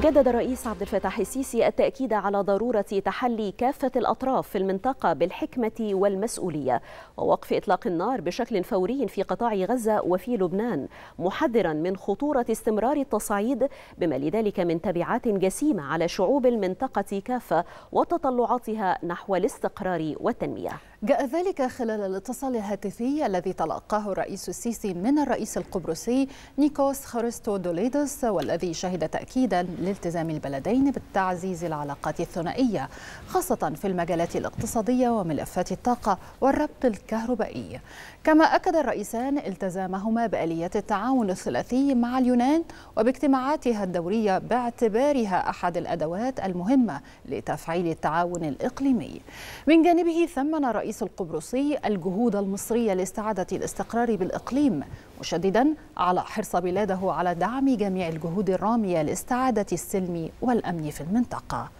جدد الرئيس عبد الفتاح السيسي التأكيد على ضرورة تحلي كافة الأطراف في المنطقة بالحكمة والمسؤولية ووقف إطلاق النار بشكل فوري في قطاع غزة وفي لبنان محذرا من خطورة استمرار التصعيد بما لذلك من تبعات جسيمة على شعوب المنطقة كافة وتطلعاتها نحو الاستقرار والتنمية جاء ذلك خلال الاتصال الهاتفي الذي تلقاه الرئيس السيسي من الرئيس القبرصي نيكوس خريستو دوليدس والذي شهد تأكيدا لالتزام البلدين بالتعزيز العلاقات الثنائية خاصة في المجالات الاقتصادية وملفات الطاقة والربط الكهربائي كما أكد الرئيسان التزامهما بآليات التعاون الثلاثي مع اليونان وباجتماعاتها الدورية باعتبارها أحد الأدوات المهمة لتفعيل التعاون الإقليمي من جانبه ثمن الرئيس القبرصي الجهود المصرية لاستعادة الاستقرار بالإقليم مشددا على حرص بلاده على دعم جميع الجهود الرامية لاستعادة السلم والأمن في المنطقة